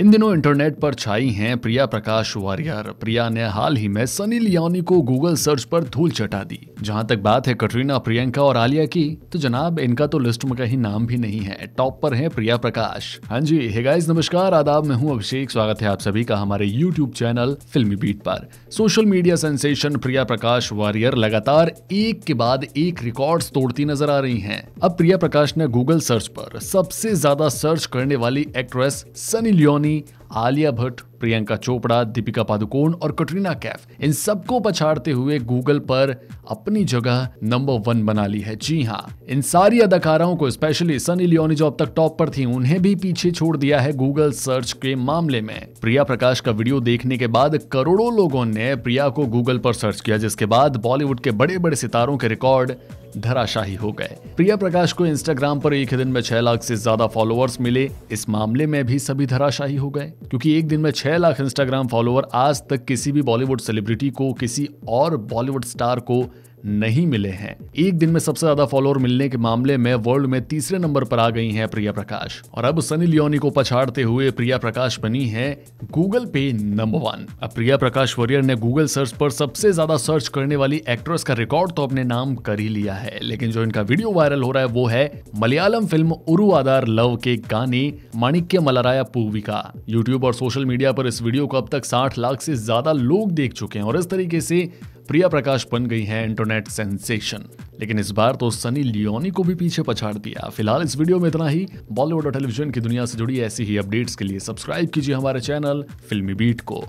इन दिनों इंटरनेट पर छाई हैं प्रिया प्रकाश वारियर प्रिया ने हाल ही में सनी लियोनी को गूगल सर्च पर धूल चटा दी जहां तक बात है कटरीना प्रियंका और आलिया की तो जनाब इनका तो लिस्ट में कहीं नाम भी नहीं है टॉप पर है प्रिया प्रकाश हाँ जी हे गाइस नमस्कार आदाब मैं हूँ अभिषेक स्वागत है आप सभी का हमारे यूट्यूब चैनल फिल्मी बीट पर social media sensation Priya Prakash Varrier लगातार एक के बाद एक रिकॉर्ड तोड़ती नजर आ रही है अब प्रिया प्रकाश ने गूगल सर्च पर सबसे ज्यादा सर्च करने वाली actress Sunny Leone money Alia Bhatt Priyanka Chopra Deepika Padukone और कटरीना कैफ इन सबको पछाड़ते हुए गूगल पर अपनी जगह नंबर वन बना ली है जी हाँ इन सारी अदाकाराओं को स्पेशली सनी लियोनी जो अब तक टॉप पर थी उन्हें भी पीछे छोड़ दिया है गूगल सर्च के मामले में प्रिया प्रकाश का वीडियो देखने के बाद करोड़ों लोगों ने प्रिया को गूगल पर सर्च किया जिसके बाद बॉलीवुड के बड़े बड़े सितारों के रिकॉर्ड धराशाही हो गए प्रिया प्रकाश को इंस्टाग्राम पर एक दिन में छह लाख से ज्यादा फॉलोअर्स मिले इस मामले में भी सभी धराशाही हो गए क्योंकि एक दिन में छह लाख इंस्टाग्राम फॉलोअर आज तक किसी भी बॉलीवुड सेलिब्रिटी को किसी और बॉलीवुड स्टार को नहीं मिले हैं एक दिन में सबसे ज्यादा फॉलोअर मिलने के मामले में वर्ल्ड में तीसरे नंबर पर आ गई हैं प्रिया प्रकाश और अब सनी लियोनी को पछाड़ते हुए प्रिया प्रकाश बनी है गूगल पे नंबर वन अब प्रिया प्रकाश वॉरियर ने गूगल सर्च पर सबसे ज्यादा सर्च करने वाली एक्ट्रेस का रिकॉर्ड तो अपने नाम कर ही लिया है लेकिन जो इनका वीडियो वायरल हो रहा है वो है मलयालम फिल्म उरु आधार लव के गाने माणिक्य मलराया पूवी का यूट्यूब और सोशल मीडिया पर इस वीडियो को अब तक साठ लाख से ज्यादा लोग देख चुके हैं और इस तरीके से प्रिया प्रकाश बन गई हैं इंटरनेट सेंसेशन लेकिन इस बार तो सनी लियोनी को भी पीछे पछाड़ दिया फिलहाल इस वीडियो में इतना ही बॉलीवुड और टेलीविजन की दुनिया से जुड़ी ऐसी ही अपडेट्स के लिए सब्सक्राइब कीजिए हमारे चैनल फिल्मी बीट को